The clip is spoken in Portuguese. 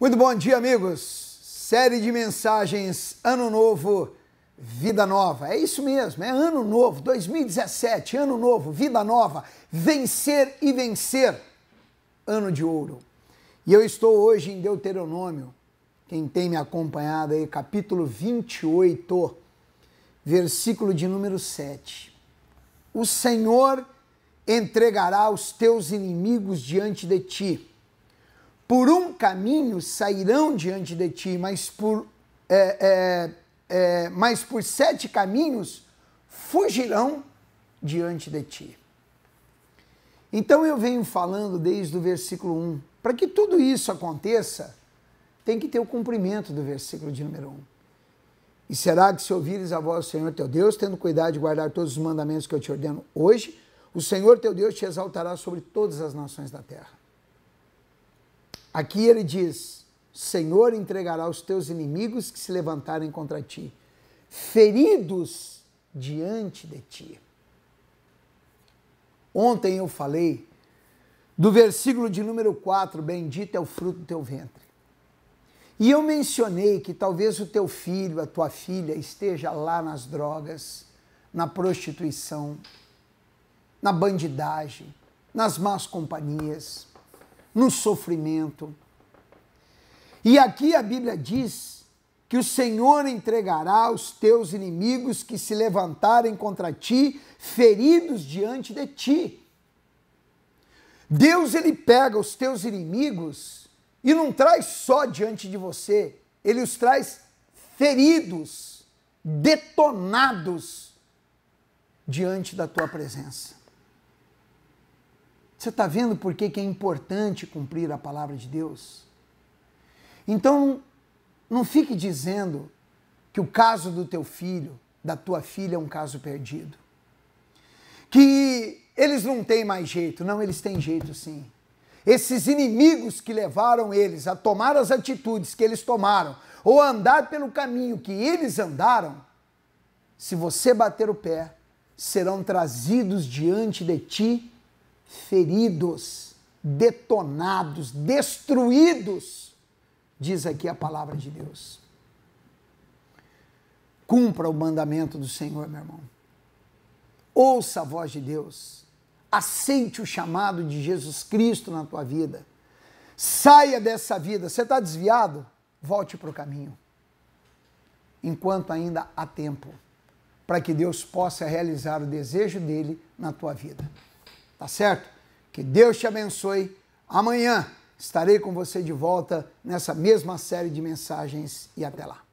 Muito bom dia, amigos. Série de mensagens Ano Novo, Vida Nova. É isso mesmo, é Ano Novo, 2017, Ano Novo, Vida Nova, vencer e vencer. Ano de Ouro. E eu estou hoje em Deuteronômio, quem tem me acompanhado aí, capítulo 28, versículo de número 7. O Senhor entregará os teus inimigos diante de ti por um caminho sairão diante de ti, mas por, é, é, é, mas por sete caminhos fugirão diante de ti. Então eu venho falando desde o versículo 1. Para que tudo isso aconteça, tem que ter o cumprimento do versículo de número 1. E será que se ouvires a voz do Senhor teu Deus, tendo cuidado de guardar todos os mandamentos que eu te ordeno hoje, o Senhor teu Deus te exaltará sobre todas as nações da terra. Aqui ele diz: Senhor entregará os teus inimigos que se levantarem contra ti, feridos diante de ti. Ontem eu falei do versículo de número 4, bendito é o fruto do teu ventre. E eu mencionei que talvez o teu filho, a tua filha esteja lá nas drogas, na prostituição, na bandidagem, nas más companhias, no sofrimento. E aqui a Bíblia diz que o Senhor entregará os teus inimigos que se levantarem contra ti, feridos diante de ti. Deus ele pega os teus inimigos e não traz só diante de você, ele os traz feridos, detonados diante da tua presença. Você está vendo por que, que é importante cumprir a palavra de Deus? Então, não fique dizendo que o caso do teu filho, da tua filha, é um caso perdido. Que eles não têm mais jeito. Não, eles têm jeito sim. Esses inimigos que levaram eles a tomar as atitudes que eles tomaram, ou a andar pelo caminho que eles andaram, se você bater o pé, serão trazidos diante de ti feridos, detonados, destruídos, diz aqui a palavra de Deus. Cumpra o mandamento do Senhor, meu irmão. Ouça a voz de Deus. Aceite o chamado de Jesus Cristo na tua vida. Saia dessa vida. Você está desviado? Volte para o caminho. Enquanto ainda há tempo, para que Deus possa realizar o desejo dele na tua vida. Tá certo? Que Deus te abençoe. Amanhã estarei com você de volta nessa mesma série de mensagens e até lá.